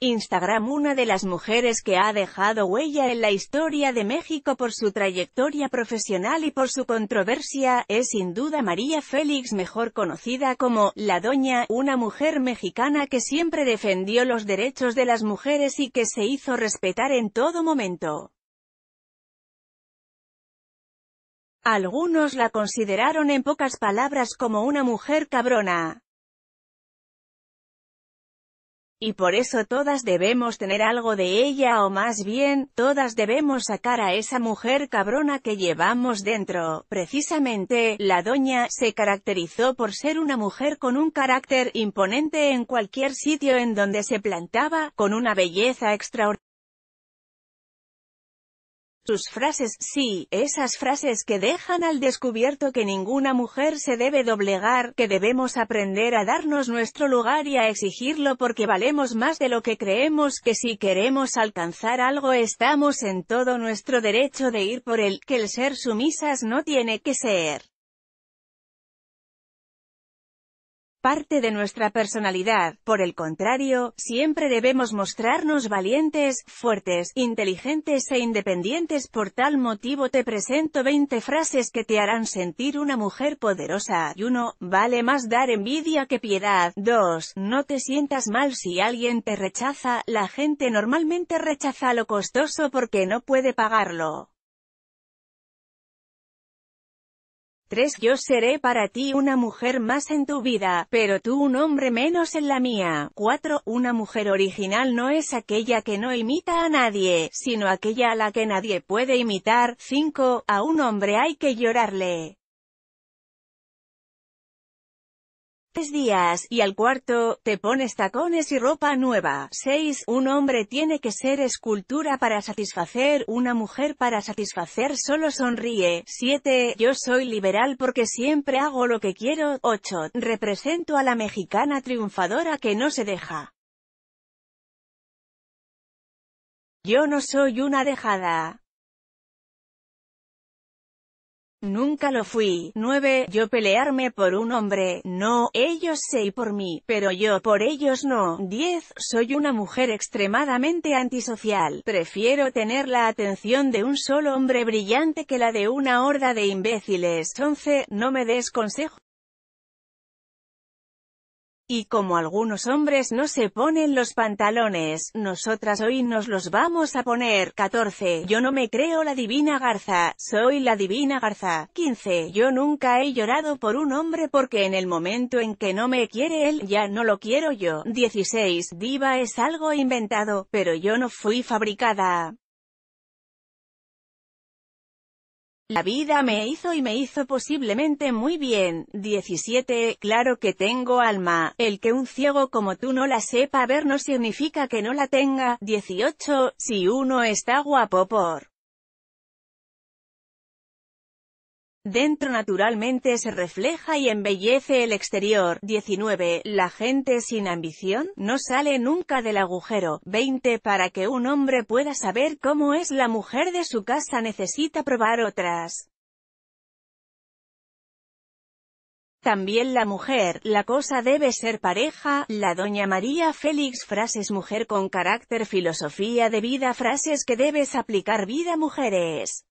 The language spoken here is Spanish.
Instagram Una de las mujeres que ha dejado huella en la historia de México por su trayectoria profesional y por su controversia, es sin duda María Félix mejor conocida como, La Doña, una mujer mexicana que siempre defendió los derechos de las mujeres y que se hizo respetar en todo momento. Algunos la consideraron en pocas palabras como una mujer cabrona. Y por eso todas debemos tener algo de ella o más bien, todas debemos sacar a esa mujer cabrona que llevamos dentro. Precisamente, la doña, se caracterizó por ser una mujer con un carácter imponente en cualquier sitio en donde se plantaba, con una belleza extraordinaria sus frases, sí, esas frases que dejan al descubierto que ninguna mujer se debe doblegar, que debemos aprender a darnos nuestro lugar y a exigirlo porque valemos más de lo que creemos, que si queremos alcanzar algo estamos en todo nuestro derecho de ir por él, que el ser sumisas no tiene que ser parte de nuestra personalidad, por el contrario, siempre debemos mostrarnos valientes, fuertes, inteligentes e independientes. Por tal motivo te presento 20 frases que te harán sentir una mujer poderosa. Y 1. Vale más dar envidia que piedad. 2. No te sientas mal si alguien te rechaza, la gente normalmente rechaza lo costoso porque no puede pagarlo. 3. Yo seré para ti una mujer más en tu vida, pero tú un hombre menos en la mía. 4. Una mujer original no es aquella que no imita a nadie, sino aquella a la que nadie puede imitar. 5. A un hombre hay que llorarle. días, y al cuarto, te pones tacones y ropa nueva. 6. Un hombre tiene que ser escultura para satisfacer, una mujer para satisfacer solo sonríe. 7. Yo soy liberal porque siempre hago lo que quiero. 8. Represento a la mexicana triunfadora que no se deja. Yo no soy una dejada. Nunca lo fui. 9. Yo pelearme por un hombre, no, ellos y por mí, pero yo por ellos no. 10. Soy una mujer extremadamente antisocial. Prefiero tener la atención de un solo hombre brillante que la de una horda de imbéciles. 11. No me des consejo. Y como algunos hombres no se ponen los pantalones, nosotras hoy nos los vamos a poner. 14. Yo no me creo la divina garza, soy la divina garza. 15. Yo nunca he llorado por un hombre porque en el momento en que no me quiere él, ya no lo quiero yo. 16. Diva es algo inventado, pero yo no fui fabricada. La vida me hizo y me hizo posiblemente muy bien. 17. Claro que tengo alma. El que un ciego como tú no la sepa ver no significa que no la tenga. 18. Si uno está guapo por Dentro naturalmente se refleja y embellece el exterior. 19. La gente sin ambición, no sale nunca del agujero. 20. Para que un hombre pueda saber cómo es la mujer de su casa necesita probar otras. También la mujer, la cosa debe ser pareja, la doña María Félix frases mujer con carácter filosofía de vida frases que debes aplicar vida mujeres.